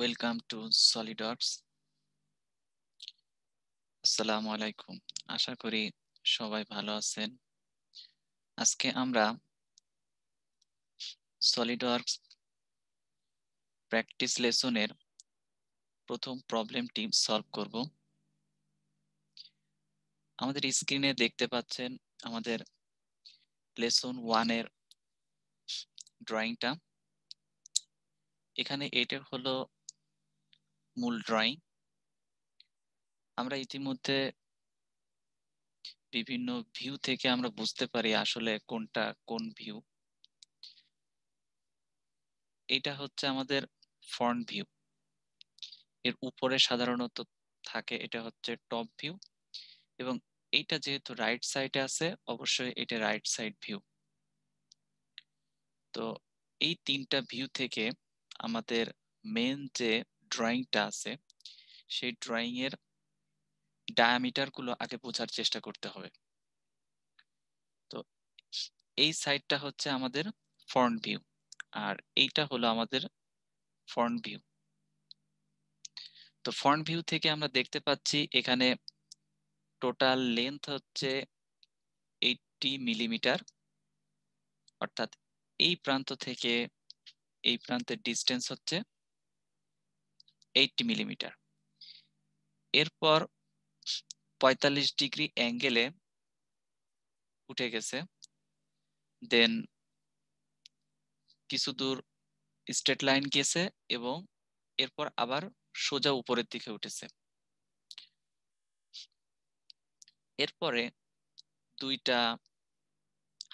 Welcome to সলিডক্স আসসালামু আলাইকুম আশা করি সবাই ভালো আছেন আজকে আমরা সলিডওয়ার্কস প্র্যাকটিস লেসনের প্রথম প্রবলেমটি সলভ করব আমাদের স্ক্রিনে দেখতে পাচ্ছেন আমাদের লেসন ওয়ানের ড্রয়িংটা এখানে এটা হলো মূল ড্রয়িং আমরা ইতিমধ্যে বিভিন্ন ভিউ থেকে আমরা বুঝতে পারি আসলে কোনটা কোন ভিউ এটা হচ্ছে আমাদের ফ্রন্ট ভিউ এর উপরে সাধারণত থাকে এটা হচ্ছে টপ ভিউ এবং এইটা যেহেতু রাইট সাইডে আছে অবশ্যই এটা রাইট সাইড ভিউ তো এই তিনটা ভিউ থেকে আমাদের মেন যে ড্রয়িংটা আছে সেই ড্রয়িংয়ের ডায়ামিটারগুলো আগে বোঝার চেষ্টা করতে হবে তো এই সাইডটা হচ্ছে আমাদের ফ্রন্ট ভিউ আর এইটা হলো আমাদের ফ্রন্ট ভিউ তো ফ্রন্ট ভিউ থেকে আমরা দেখতে পাচ্ছি এখানে টোটাল লেন্থ হচ্ছে এইটটি মিলিমিটার অর্থাৎ এই প্রান্ত থেকে এই প্রান্তের ডিস্টেন্স হচ্ছে এইটটি মিলিমিটার এরপর পঁয়তাল্লিশ ডিগ্রি অ্যাঙ্গেলে উঠে গেছে দেন কিছু দূর স্ট্রেট লাইন গেছে এবং এরপর আবার সোজা উপরের দিকে উঠেছে এরপরে দুইটা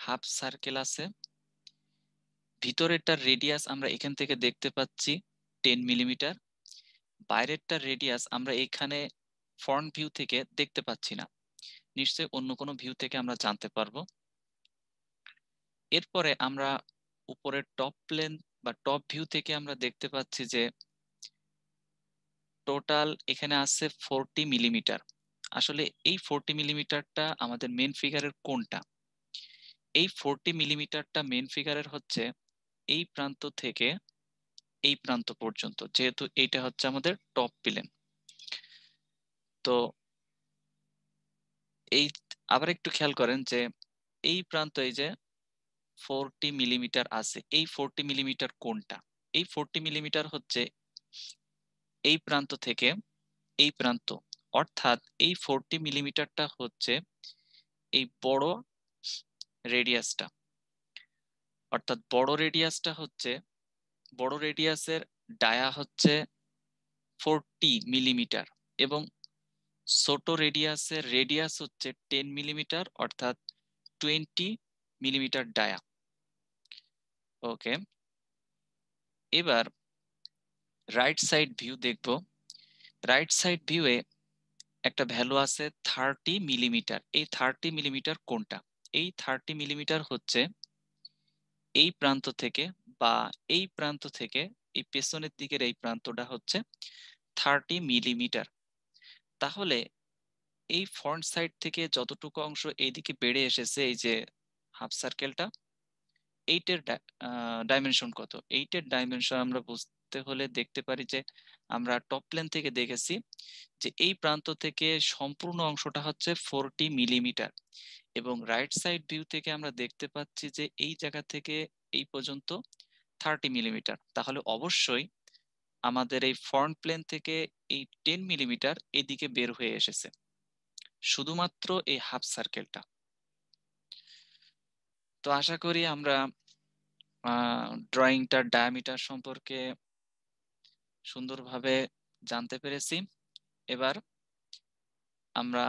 হাফ সার্কেল আছে ভিতরেরটা রেডিয়াস আমরা এখান থেকে দেখতে পাচ্ছি টেন মিলিমিটার বাইরেরটা রেডিয়াস আমরা এখানে ফ্রন্ট ভিউ থেকে দেখতে পাচ্ছি না নিশ্চয়ই অন্য কোনো ভিউ থেকে আমরা জানতে পারবো এরপরে আমরা উপরের টপ প্লেন বা টপ ভিউ থেকে আমরা দেখতে পাচ্ছি যে টোটাল এখানে আছে ফোরটি মিলিমিটার আসলে এই ফোরটি মিলিমিটারটা আমাদের মেন ফিগারের কোনটা এই ফোরটি মিলিমিটারটা মেন ফিগারের হচ্ছে এই প্রান্ত থেকে এই প্রান্ত পর্যন্ত যেহেতু এইটা হচ্ছে আমাদের টপ প্লেন তো এই আবার একটু খেয়াল করেন যে এই প্রান্ত এই যে ফোরটি মিলিমিটার আছে এই ফোরটি মিলিমিটার কোনটা এই ফোরটি মিলিমিটার হচ্ছে এই প্রান্ত থেকে এই প্রান্ত অর্থাৎ এই ফোরটি মিলিমিটারটা হচ্ছে এই বড় রেডিয়াসটা অর্থাৎ বড় রেডিয়াসটা হচ্ছে বড় রেডিয়াসের ডায়া হচ্ছে ফোরটি মিলিমিটার এবং ছোট রেডিয়াসের রেডিয়াস হচ্ছে টেন মিলিমিটার অর্থাৎ টোয়েন্টি মিলিমিটার ডায়া ওকে এবার রাইট সাইড ভিউ দেখব রাইট সাইড ভিউয়ে একটা ভ্যালু আছে থার্টি মিলিমিটার এই থার্টি মিলিমিটার কোনটা এই থার্টি মিলিমিটার হচ্ছে এই প্রান্ত থেকে বা এই প্রান্ত থেকে এই পেছনের দিকের এই প্রান্তটা হচ্ছে থার্টি মিলিমিটার তাহলে এই ফ্রন্ট সাইড থেকে যতটুকু অংশ এইদিকে বেড়ে এসেছে এই যে হাফ সার্কেলটা এইটের ডাইমেনশন কত এইটের ডাইমেনশন আমরা বুঝতে হলে দেখতে পারি যে আমরা টপ প্লেন থেকে দেখেছি যে এই প্রান্ত থেকে সম্পূর্ণ অংশটা হচ্ছে ফোরটি মিলিমিটার এবং রাইট সাইড ভিউ থেকে আমরা দেখতে পাচ্ছি যে এই জায়গা থেকে এই পর্যন্ত থার্টি মিলিমিটার তাহলে অবশ্যই আমাদের এই ফ্রন্ট প্লেন থেকে এই টেন মিলিমিটার এদিকে বের হয়ে এসেছে শুধুমাত্র এই হাফ সার্কেলটা তো আশা করি আমরা ড্রয়িংটার ডায়ামিটার সম্পর্কে সুন্দরভাবে জানতে পেরেছি এবার আমরা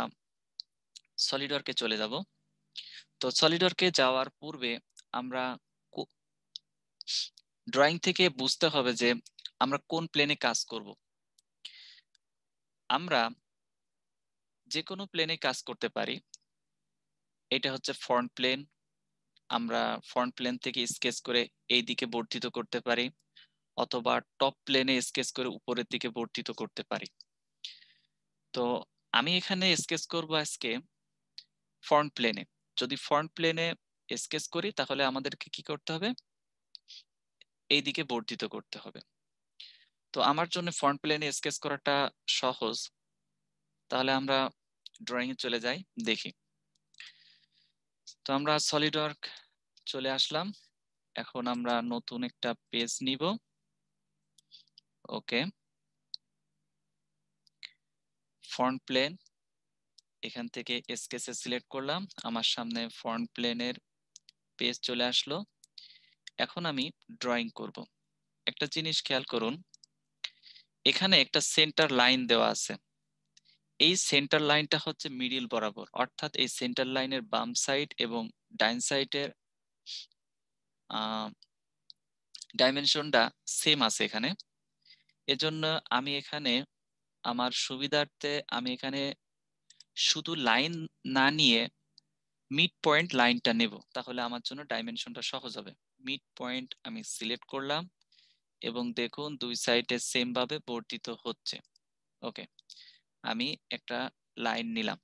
সলিডওয়ার্কে চলে যাব তো সলিডওয়ার্কে যাওয়ার পূর্বে আমরা ড্রয়িং থেকে বুঝতে হবে যে আমরা কোন প্লেনে কাজ করব আমরা যে কোনো প্লেনে কাজ করতে পারি এটা হচ্ছে ফ্রন্ট প্লেন আমরা ফ্রন্ট প্লেন থেকে স্কেচ করে এই দিকে বর্ধিত করতে পারি অথবা টপ প্লেনে স্কেচ করে উপরের দিকে বর্ধিত করতে পারি তো আমি এখানে স্কেচ করব আজকে ফ্রন্ট প্লেনে যদি ফ্রন্ট প্লেনে স্কেচ করি তাহলে আমাদেরকে কি করতে হবে এই দিকে বর্ধিত করতে হবে তো আমার জন্য ফ্রন্ট প্লেনে স্কেচ করাটা সহজ তাহলে আমরা ড্রয়িং এ চলে যাই দেখি তো আমরা সলিড ওয়ার্ক চলে আসলাম এখন আমরা নতুন একটা পেজ নিব ওকে ফ্রন্ট প্লেন এখান থেকে স্কেচে সিলেক্ট করলাম আমার সামনে ফ্রন্ট প্লেনের পেজ চলে আসলো এখন আমি ড্রয়িং করব একটা জিনিস খেয়াল করুন এখানে একটা সেন্টার লাইন দেওয়া আছে এই সেন্টার লাইনটা হচ্ছে মিডিল বরাবর অর্থাৎ এই সেন্টার লাইনের বাম সাইড এবং ডাইন সাইডের ডাইমেনশনটা সেম আছে এখানে এজন্য আমি এখানে আমার সুবিধার্থে আমি এখানে শুধু লাইন না নিয়ে মিড পয়েন্ট লাইনটা নেব তাহলে আমার জন্য ডাইমেনশনটা সহজ হবে মিড পয়েন্ট আমি সিলেক্ট করলাম এবং দেখুন দুই সাইডে সেম ভাবে বর্ধিত হচ্ছে ওকে আমি একটা লাইন নিলাম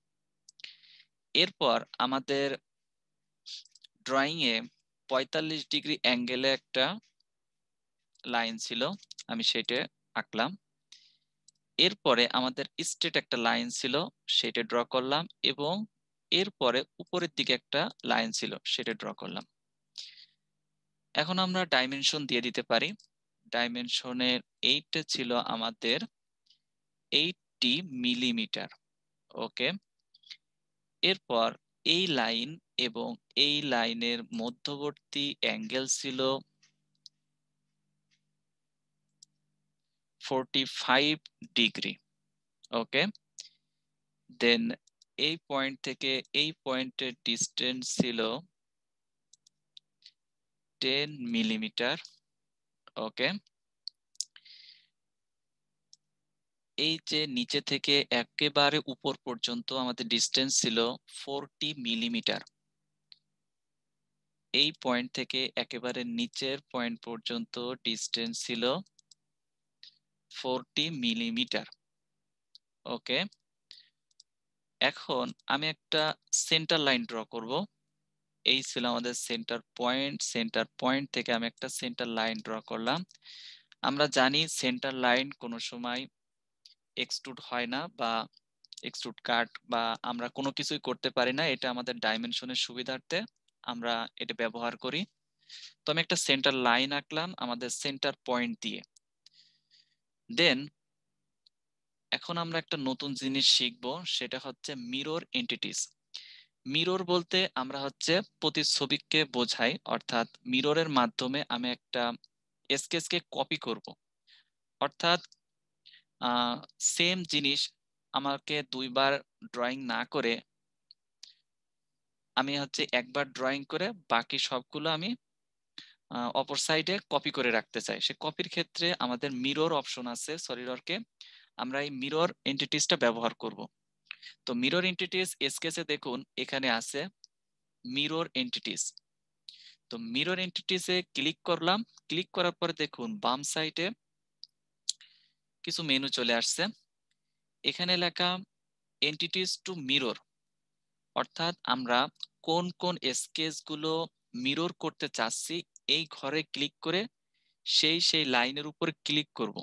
এরপর আমাদের ড্রয়িং এ 45 ডিগ্রি অ্যাঙ্গেলে একটা লাইন ছিল আমি সেটা আঁকলাম এরপরে আমাদের স্ট্রেট একটা লাইন ছিল সেটা ড্র করলাম এবং এরপরে উপরের দিকে একটা লাইন ছিল সেটা ড্র করলাম এখন আমরা ডাইমেনশন দিয়ে দিতে পারি ডাইমেনশনের এইট ছিল আমাদের এইটটি মিলিমিটার ওকে এরপর এই লাইন এবং এই লাইনের মধ্যবর্তী অ্যাঙ্গেল ছিল forty five degree okay then এই পয়েন্ট থেকে এই পয়েন্টের ডিস্টেন্স ছিল 10 millimeter. ওকে এই যে নিচে থেকে একেবারে উপর পর্যন্ত আমাদের ডিস্টেন্স ছিল ফোরটি মিলিমিটার এই পয়েন্ট থেকে একেবারে নিচের পয়েন্ট পর্যন্ত ডিস্টেন্স ছিল ফোরটি মিলিমিটার ওকে এখন আমি একটা সেন্টার লাইন ড্র করব এই ছিল আমাদের সেন্টার পয়েন্ট সেন্টার পয়েন্ট থেকে আমি একটা সেন্টার লাইন ড্র করলাম আমরা জানি সেন্টার লাইন কোনো সময় এক্সট্রুড হয় না বা এক্সট্রুড কাট বা আমরা কোনো কিছুই করতে পারি না এটা আমাদের ডাইমেনশনের সুবিধার্থে আমরা এটা ব্যবহার করি তো আমি একটা সেন্টার লাইন আঁকলাম আমাদের সেন্টার পয়েন্ট দিয়ে দেন এখন আমরা একটা নতুন জিনিস শিখব সেটা হচ্ছে মিরর এন্টিটিস মিরর বলতে আমরা হচ্ছে প্রতিচ্ছবিকে বোঝাই অর্থাৎ মিররের মাধ্যমে আমি একটা স্কেচকে কপি করব অর্থাৎ সেম জিনিস আমাকে দুইবার ড্রয়িং না করে আমি হচ্ছে একবার ড্রয়িং করে বাকি সবগুলো আমি অপর সাইডে কপি করে রাখতে চাই সে কপির ক্ষেত্রে আমাদের মিরর অপশন আছে সরিরকে আমরা এই মিরর এন্টিটিসটা ব্যবহার করব তো মিরর এন্টিটিস এসকেসে দেখুন এখানে আছে মিরর এন্টিটিস তো মিরর এন্টিটিসে ক্লিক করলাম ক্লিক করার পরে দেখুন বাম সাইডে কিছু মেনু চলে আসছে এখানে লেখা এন্টিটিস টু মিরর অর্থাৎ আমরা কোন কোন গুলো মিরর করতে চাচ্ছি এই ঘরে ক্লিক করে সেই সেই লাইনের উপর ক্লিক করব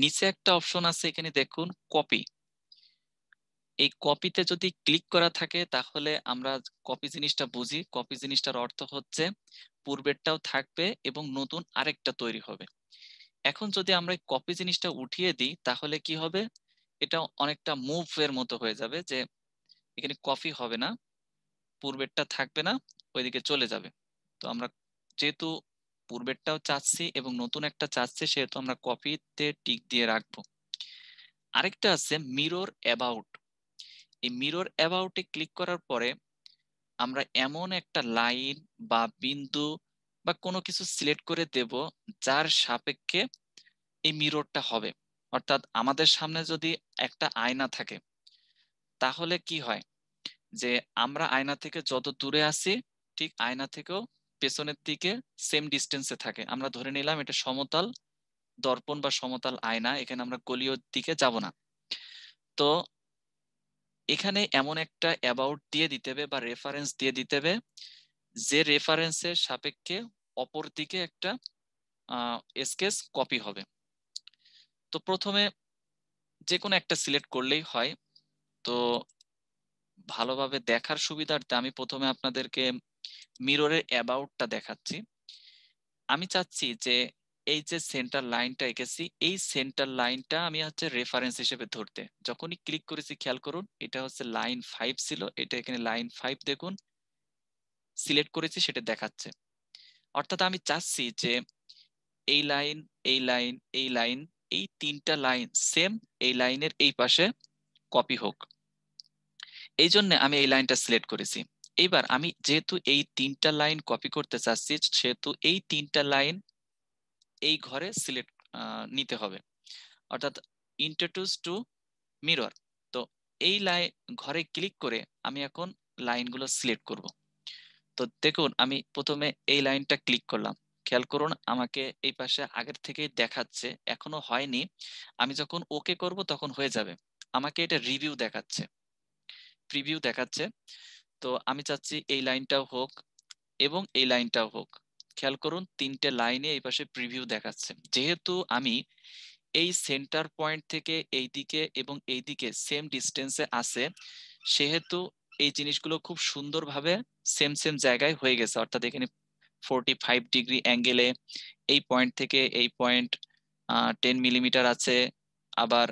নিচে একটা অপশন আছে এখানে দেখুন কপি এই কপিতে যদি ক্লিক করা থাকে তাহলে আমরা কপি জিনিসটা বুঝি কপি জিনিসটার অর্থ হচ্ছে পূর্বেরটাও থাকবে এবং নতুন আরেকটা তৈরি হবে এখন যদি আমরা কপি জিনিসটা উঠিয়ে দিই তাহলে কি হবে এটা অনেকটা মুভ এর মতো হয়ে যাবে যে এখানে কপি হবে না পূর্বেরটা থাকবে না ওইদিকে চলে যাবে তো আমরা যেহেতু পূর্বেরটাও চাচ্ছি এবং নতুন একটা চাচ্ছি সেহেতু আমরা কপিতে টিক দিয়ে রাখবো আরেকটা আছে মিরর অ্যাবাউট এই মিরর অ্যাবাউটে ক্লিক করার পরে আমরা এমন একটা লাইন বা বিন্দু বা কোনো কিছু সিলেক্ট করে দেব যার সাপেক্ষে এই মিররটা হবে অর্থাৎ আমাদের সামনে যদি একটা আয়না থাকে তাহলে কি হয় যে আমরা আয়না থেকে যত দূরে আছি ঠিক আয়না থেকেও পেছনের দিকে সেম ডিস্টেন্সে থাকে আমরা ধরে নিলাম এটা সমতল দর্পণ বা সমতল আয়না এখানে আমরা গলীয় দিকে যাব না তো এখানে এমন একটা অ্যাবাউট দিয়ে দিতে হবে বা রেফারেন্স দিয়ে দিতে হবে যে রেফারেন্সের সাপেক্ষে অপর দিকে একটা এসকেস কপি হবে তো প্রথমে যে কোনো একটা সিলেক্ট করলেই হয় তো ভালোভাবে দেখার সুবিধার্থে আমি প্রথমে আপনাদেরকে মিররের অ্যাবাউটটা দেখাচ্ছি আমি চাচ্ছি যে এই যে সেন্টার লাইনটা এঁকেছি এই সেন্টার লাইনটা আমি হচ্ছে রেফারেন্স হিসেবে ধরতে যখনই ক্লিক করেছি খেয়াল করুন এটা হচ্ছে লাইন ফাইভ ছিল এটা এখানে লাইন ফাইভ দেখুন সিলেক্ট করেছি সেটা দেখাচ্ছে অর্থাৎ আমি চাচ্ছি যে এই লাইন এই লাইন এই লাইন এই তিনটা লাইন সেম এই লাইনের এই পাশে কপি হোক এই জন্য আমি এই লাইনটা সিলেক্ট করেছি এবার আমি যেহেতু এই তিনটা লাইন কপি করতে চাচ্ছি সেহেতু এই তিনটা লাইন এই ঘরে সিলেক্ট নিতে হবে অর্থাৎ ইন্টারটুস টু মিরর তো এই লাই ঘরে ক্লিক করে আমি এখন লাইনগুলো সিলেক্ট করব তো দেখুন আমি প্রথমে এই লাইনটা ক্লিক করলাম খেয়াল করুন আমাকে এই পাশে আগের থেকেই দেখাচ্ছে এখনো হয়নি আমি যখন ওকে করব তখন হয়ে যাবে আমাকে এটা রিভিউ দেখাচ্ছে প্রিভিউ দেখাচ্ছে তো আমি চাচ্ছি এই লাইনটাও হোক এবং এই লাইনটাও হোক খেয়াল করুন তিনটে লাইনে এই পাশে প্রিভিউ দেখাচ্ছে যেহেতু আমি এই সেন্টার পয়েন্ট থেকে এই দিকে এবং এই দিকে সেম ডিস্টেন্সে আছে সেহেতু এই জিনিসগুলো খুব সুন্দরভাবে সেম সেম জায়গায় হয়ে গেছে অর্থাৎ এখানে ফোরটি ফাইভ ডিগ্রি অ্যাঙ্গেলে এই পয়েন্ট থেকে এই পয়েন্ট টেন মিলিমিটার আছে আবার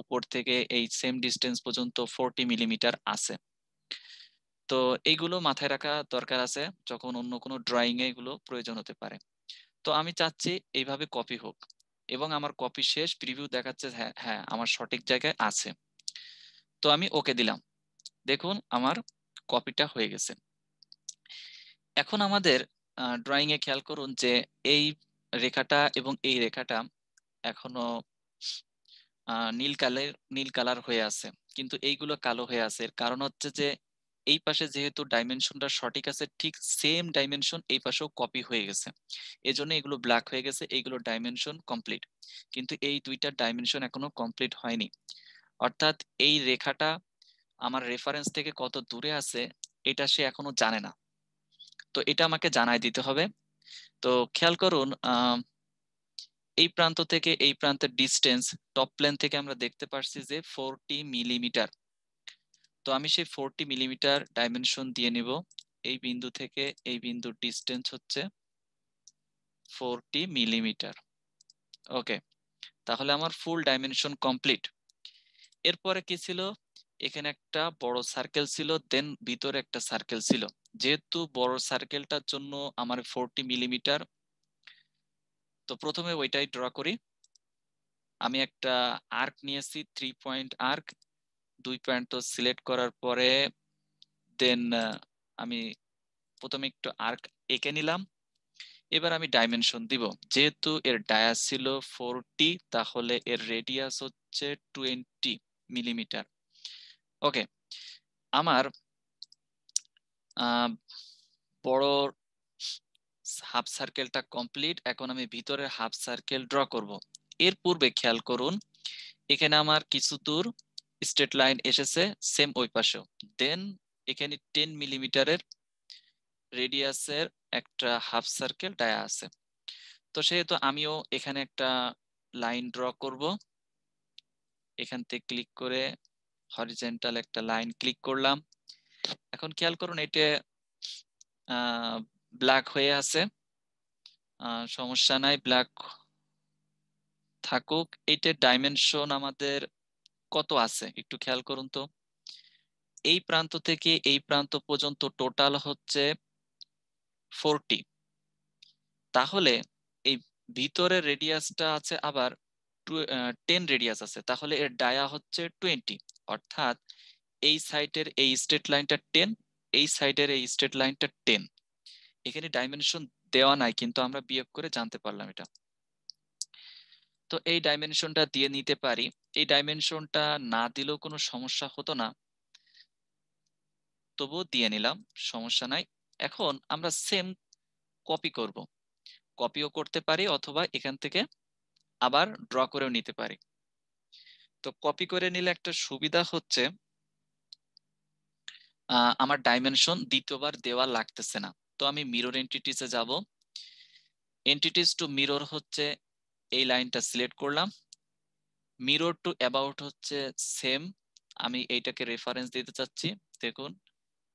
উপর থেকে এই সেম ডিস্টেন্স পর্যন্ত ফোরটি মিলিমিটার আছে তো এইগুলো মাথায় রাখা দরকার আছে যখন অন্য কোনো ড্রয়িং এ এগুলো প্রয়োজন হতে পারে তো আমি চাচ্ছি এইভাবে কপি হোক এবং আমার কপি শেষ প্রিভিউ দেখাচ্ছে হ্যাঁ হ্যাঁ আমার সঠিক জায়গায় আছে তো আমি ওকে দিলাম দেখুন আমার কপিটা হয়ে গেছে এখন আমাদের ড্রয়িং এ খেয়াল করুন যে এই রেখাটা এবং এই রেখাটা এখনো নীল কালের নীল কালার হয়ে আছে কিন্তু এইগুলো কালো হয়ে আছে কারণ হচ্ছে যে এই পাশে যেহেতু ডাইমেনশনটা সঠিক আছে ঠিক সেম ডাইমেনশন এই পাশেও কপি হয়ে গেছে এজন্য এগুলো ব্ল্যাক হয়ে গেছে এইগুলো ডাইমেনশন কমপ্লিট কিন্তু এই দুইটা ডাইমেনশন এখনো কমপ্লিট হয়নি অর্থাৎ এই রেখাটা আমার রেফারেন্স থেকে কত দূরে আছে এটা সে এখনো জানে না তো এটা আমাকে জানাই দিতে হবে তো খেয়াল করুন এই প্রান্ত থেকে এই প্রান্তের ডিস্টেন্স টপ প্লেন থেকে আমরা দেখতে পারছি যে ফোরটি মিলিমিটার তো আমি সেই ফোরটি মিলিমিটার ডাইমেনশন দিয়ে নিব এই বিন্দু থেকে এই বিন্দুর ডিস্টেন্স হচ্ছে ফোরটি মিলিমিটার ওকে তাহলে আমার ফুল ডাইমেনশন কমপ্লিট এরপরে কি ছিল এখানে একটা বড় সার্কেল ছিল দেন ভিতরে একটা সার্কেল ছিল যেহেতু বড় সার্কেলটার জন্য আমার ফোরটি মিলিমিটার তো প্রথমে ওইটাই ড্র করি আমি একটা আর্ক নিয়েছি থ্রি পয়েন্ট আর্ক দুই পয়েন্ট তো সিলেক্ট করার পরে দেন আমি প্রথমে একটু আর্ক এঁকে নিলাম এবার আমি ডাইমেনশন দিব যেহেতু এর ডায়াস ছিল ফোরটি তাহলে এর রেডিয়াস হচ্ছে টোয়েন্টি মিলিমিটার ওকে আমার বড় হাফ সার্কেলটা কমপ্লিট এখন আমি ভিতরের হাফ সার্কেল ড্র করব এর পূর্বে খেয়াল করুন এখানে আমার কিছু দূর স্ট্রেট লাইন এসেছে সেম ওই পাশেও দেন এখানে টেন মিলিমিটারের রেডিয়াসের একটা হাফ সার্কেল ডায়া আছে তো সেহেতু আমিও এখানে একটা লাইন ড্র করব এখান থেকে ক্লিক করে হরিজেন্টাল একটা লাইন ক্লিক করলাম এখন খেয়াল করুন এটা ব্ল্যাক হয়ে আছে সমস্যা নাই ব্ল্যাক থাকুক এটা ডাইমেনশন আমাদের কত আছে একটু খেয়াল করুন তো এই প্রান্ত থেকে এই প্রান্ত পর্যন্ত টোটাল হচ্ছে ফোরটি তাহলে এই ভিতরের রেডিয়াসটা আছে আবার টেন রেডিয়াস আছে তাহলে এর ডায়া হচ্ছে টোয়েন্টি অর্থাৎ এই সাইটের এই স্ট্রেট লাইনটা টেন এই সাইডের এই স্ট্রেট লাইনটা টেন এখানে ডাইমেনশন দেওয়া নাই কিন্তু আমরা বিয়োগ করে জানতে পারলাম এটা তো এই ডাইমেনশনটা দিয়ে নিতে পারি এই ডাইমেনশনটা না দিলেও কোনো সমস্যা হতো না তবুও দিয়ে নিলাম সমস্যা নাই এখন আমরা সেম কপি করব কপিও করতে পারি অথবা এখান থেকে আবার ড্র করেও নিতে পারি তো কপি করে নিলে একটা সুবিধা হচ্ছে আমার ডাইমেনশন দ্বিতীয়বার দেওয়া লাগতেছে না তো আমি মিরর এন্টিটিসে যাব এন্টিটিস টু মিরর হচ্ছে এই লাইনটা সিলেক্ট করলাম মিরর টু অ্যাবাউট হচ্ছে সেম আমি এইটাকে রেফারেন্স দিতে চাচ্ছি দেখুন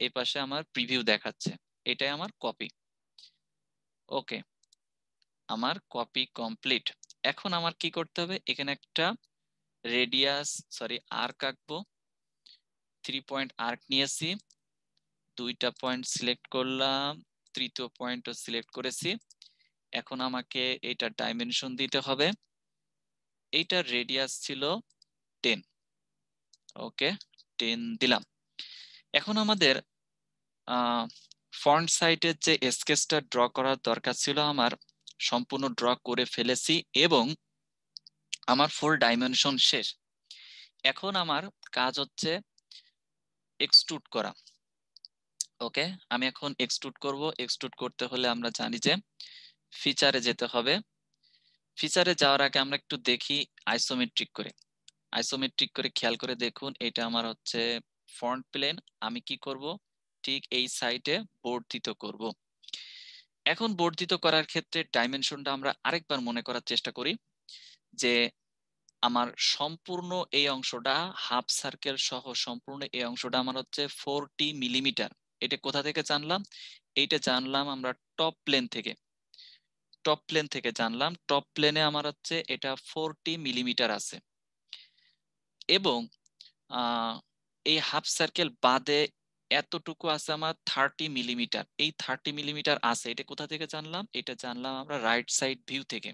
এই পাশে আমার প্রিভিউ দেখাচ্ছে এটাই আমার কপি ওকে আমার কপি কমপ্লিট এখন আমার কি করতে হবে এখানে একটা রেডিয়াস সরি আর্ক আঁকবো থ্রি পয়েন্ট আর্ক নিয়েছি দুইটা পয়েন্ট সিলেক্ট করলাম তৃতীয় পয়েন্টও সিলেক্ট করেছি এখন আমাকে এটা ডাইমেনশন দিতে হবে এইটার রেডিয়াস ছিল টেন ওকে টেন দিলাম এখন আমাদের ফ্রন্ট সাইডের যে স্কেচটা ড্র করার দরকার ছিল আমার সম্পূর্ণ ড্র করে ফেলেছি এবং আমার ফোর ডাইমেনশন শেষ এখন আমার কাজ হচ্ছে এক্সট্রুট করা ওকে আমি এখন এক্সট্রুট করব এক্সট্রুট করতে হলে আমরা জানি যে ফিচারে যেতে হবে ফিচারে যাওয়ার আগে আমরা একটু দেখি আইসোমেট্রিক করে আইসোমেট্রিক করে খেয়াল করে দেখুন এটা আমার হচ্ছে ফ্রন্ট প্লেন আমি কি করব ঠিক এই সাইটে বর্ধিত করব এখন বর্ধিত করার ক্ষেত্রে ডাইমেনশনটা আমরা আরেকবার মনে করার চেষ্টা করি যে আমার সম্পূর্ণ এই অংশটা হাফ সার্কেল সহ সম্পূর্ণ এই অংশটা আমার হচ্ছে ফোরটি মিলিমিটার এটা কোথা থেকে জানলাম এইটা জানলাম আমরা টপ প্লেন থেকে টপ প্লেন থেকে জানলাম টপ প্লেনে আমার হচ্ছে এটা ফোরটি মিলিমিটার আছে এবং এই হাফ সার্কেল বাদে এতটুকু আছে আমার থার্টি মিলিমিটার এই থার্টি মিলিমিটার আছে এটা কোথা থেকে জানলাম এটা জানলাম আমরা রাইট সাইড ভিউ থেকে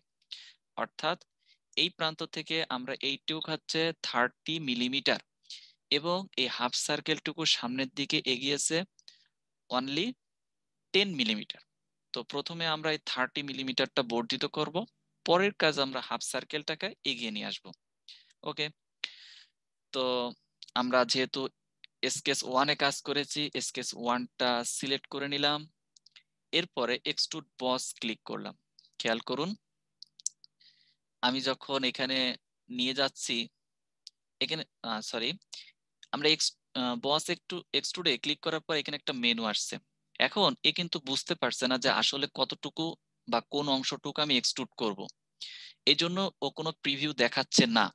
অর্থাৎ এই প্রান্ত থেকে আমরা এইটুকু হচ্ছে থার্টি মিলিমিটার এবং এই হাফ সার্কেলটুকু সামনের দিকে এগিয়েছে অনলি টেন মিলিমিটার তো প্রথমে আমরা এই থার্টি মিলিমিটারটা বর্ধিত করব পরের কাজ আমরা হাফ সার্কেলটাকে এগিয়ে নিয়ে আসব ওকে তো আমরা যেহেতু এসকেস ওয়ানে কাজ করেছি এসকেস ওয়ানটা সিলেক্ট করে নিলাম এরপরে এক্সটুড বস ক্লিক করলাম খেয়াল করুন আমি যখন এখানে নিয়ে যাচ্ছি এখানে সরি আমরা এক্স বস একটু এক্সটুডে ক্লিক করার পর এখানে একটা মেনু আসছে এখন এ কিন্তু বুঝতে পারছে না যে আসলে কতটুকু বা কোন অংশটুকু আমি এক্সট্রুড করব। এই জন্য ও কোনো প্রিভিউ দেখাচ্ছে না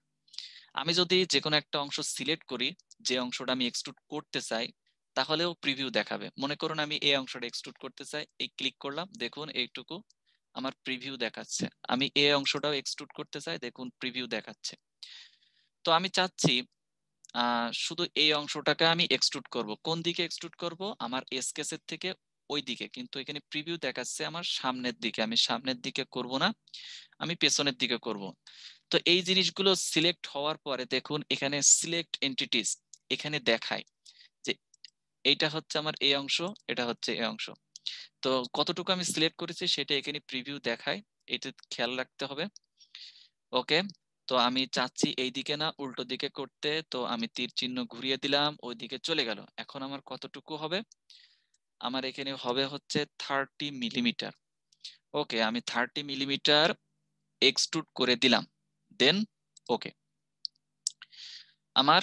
আমি যদি যে কোনো একটা অংশ সিলেক্ট করি যে অংশটা আমি এক্সট্রুড করতে চাই তাহলেও প্রিভিউ দেখাবে মনে করুন আমি এই অংশটা এক্সট্রুড করতে চাই এই ক্লিক করলাম দেখুন এইটুকু আমার প্রিভিউ দেখাচ্ছে আমি এই অংশটাও এক্সট্রুড করতে চাই দেখুন প্রিভিউ দেখাচ্ছে তো আমি চাচ্ছি শুধু এই অংশটাকে আমি এক্সট্রুট করব কোন দিকে এক্সট্রুট করব আমার এসকেসের থেকে ওই দিকে কিন্তু এখানে প্রিভিউ দেখাচ্ছে আমার সামনের দিকে আমি সামনের দিকে করব না আমি পেছনের দিকে করব তো এই জিনিসগুলো সিলেক্ট হওয়ার পরে দেখুন এখানে সিলেক্ট এন্টিটিস এখানে দেখায় যে এইটা হচ্ছে আমার এই অংশ এটা হচ্ছে এই অংশ তো কতটুকু আমি সিলেক্ট করেছি সেটা এখানে প্রিভিউ দেখায় এটা খেয়াল রাখতে হবে ওকে তো আমি চাচ্ছি এই দিকে না উল্টো দিকে করতে তো আমি তীর চিহ্ন ঘুরিয়ে দিলাম ওই দিকে চলে গেল এখন আমার কতটুকু হবে আমার এখানে হবে হচ্ছে থার্টি মিলিমিটার ওকে আমি থার্টি মিলিমিটার এক্সট্রুড করে দিলাম দেন ওকে আমার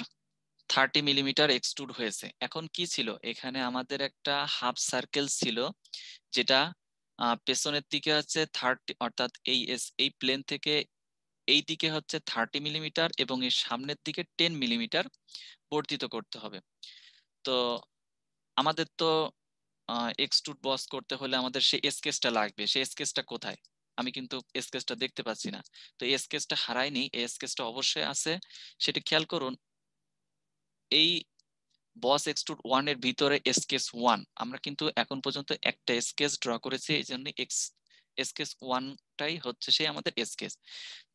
থার্টি মিলিমিটার এক্সট্রুড হয়েছে এখন কি ছিল এখানে আমাদের একটা হাফ সার্কেল ছিল যেটা পেছনের দিকে আছে থার্টি অর্থাৎ এই এস এই প্লেন থেকে এই দিকে হচ্ছে থার্টি মিলিমিটার এবং এর সামনের দিকে টেন মিলিমিটার বর্ধিত করতে হবে তো আমাদের তো এক্সট্রুড বস করতে হলে আমাদের সেই এসকেসটা লাগবে সেই এসকেসটা কোথায় আমি কিন্তু এসকেসটা দেখতে পাচ্ছি না তো এসকেসটা হারায়নি এসকেসটা অবশ্যই আছে সেটা খেয়াল করুন এই বস এক্সট্রুড ওয়ান এর ভিতরে এসকেস ওয়ান আমরা কিন্তু এখন পর্যন্ত একটা এসকেস ড্র করেছি এই জন্য এক্স এস কেস ওয়ানটাই হচ্ছে সেই আমাদের এস কেস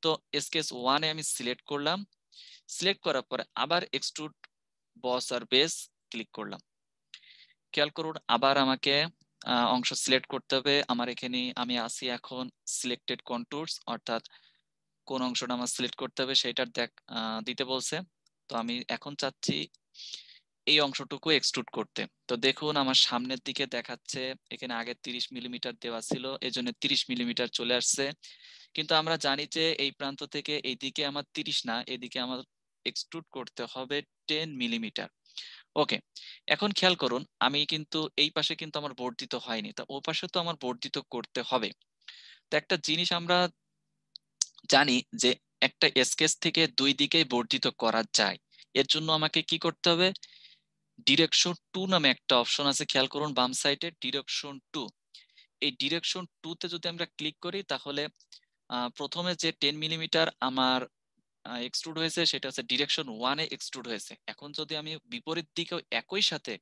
তো এস কেস ওয়ানে আমি সিলেক্ট করলাম সিলেক্ট করার পরে আবার এক্সট্রুড বস আর বেস ক্লিক করলাম খেয়াল করুন আবার আমাকে অংশ সিলেক্ট করতে হবে আমার এখানে আমি আসি এখন সিলেক্টেড কন্টুরস অর্থাৎ কোন অংশটা আমার সিলেক্ট করতে হবে সেটার দেখ দিতে বলছে তো আমি এখন চাচ্ছি এই অংশটুকু এক্সট্রুড করতে তো দেখুন আমার সামনের দিকে দেখাচ্ছে এখানে আগে তিরিশ মিলিমিটার দেওয়া ছিল এজন্য তিরিশ মিলিমিটার চলে আসছে কিন্তু আমরা জানি যে এই প্রান্ত থেকে এইদিকে আমার তিরিশ না এদিকে আমার এক্সট্রুড করতে হবে টেন মিলিমিটার ওকে এখন খেয়াল করুন আমি কিন্তু এই পাশে কিন্তু আমার বর্ধিত হয়নি তা ও পাশে তো আমার বর্ধিত করতে হবে তো একটা জিনিস আমরা জানি যে একটা স্কেচ থেকে দুই দিকেই বর্ধিত করা যায় এর জন্য আমাকে কি করতে হবে ডিরেকশন টু নামে একটা অপশন আছে খেয়াল করুন বাম সাইডে ডিরেকশন টু এই ডিরেকশন টু তে যদি আমরা ক্লিক করি তাহলে প্রথমে যে টেন মিলিমিটার আমার এক্সট্রুড হয়েছে সেটা হচ্ছে ডিরেকশন ওয়ানে এক্সট্রুড হয়েছে এখন যদি আমি বিপরীত দিকেও একই সাথে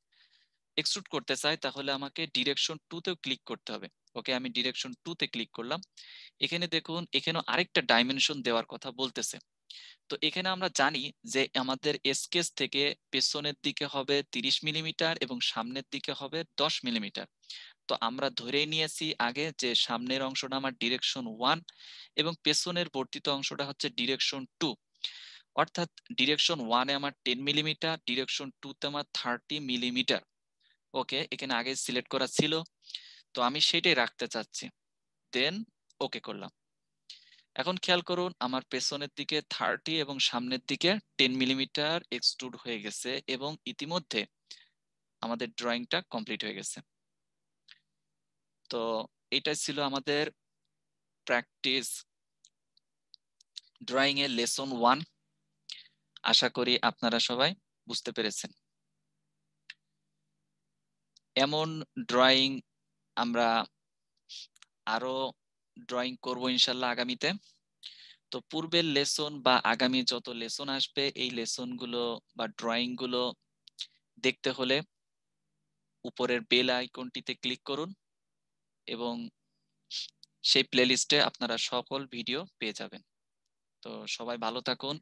এক্সট্রুড করতে চাই তাহলে আমাকে ডিরেকশন টুতেও ক্লিক করতে হবে ওকে আমি ডিরেকশন টু তে ক্লিক করলাম এখানে দেখুন এখানেও আরেকটা ডাইমেনশন দেওয়ার কথা বলতেছে তো এখানে আমরা জানি যে আমাদের এসকেস থেকে পেছনের দিকে হবে তিরিশ মিলিমিটার এবং সামনের দিকে হবে দশ মিলিমিটার তো আমরা ধরেই নিয়েছি আগে যে সামনের অংশটা আমার ডিরেকশন ওয়ান এবং পেছনের বর্ধিত অংশটা হচ্ছে ডিরেকশন টু অর্থাৎ ডিরেকশন ওয়ানে আমার টেন মিলিমিটার ডিরেকশন তে আমার থার্টি মিলিমিটার ওকে এখানে আগে সিলেক্ট করা ছিল তো আমি সেটাই রাখতে চাচ্ছি দেন ওকে করলাম এখন খেয়াল করুন আমার পেছনের দিকে থার্টি এবং সামনের দিকে টেন মিলিমিটার এক্সট্রুড হয়ে গেছে এবং ইতিমধ্যে আমাদের ড্রয়িংটা কমপ্লিট হয়ে গেছে তো এটা ছিল আমাদের প্র্যাকটিস ড্রয়িং এর লেসন ওয়ান আশা করি আপনারা সবাই বুঝতে পেরেছেন এমন ড্রয়িং আমরা আরো ড্রয়িং করব ইনশাল্লাহ আগামীতে তো পূর্বের লেসন বা আগামী যত লেসন আসবে এই লেসনগুলো বা ড্রয়িংগুলো দেখতে হলে উপরের বেল আইকনটিতে ক্লিক করুন এবং সেই প্লেলিস্টে আপনারা সকল ভিডিও পেয়ে যাবেন তো সবাই ভালো থাকুন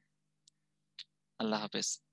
আল্লাহ হাফেজ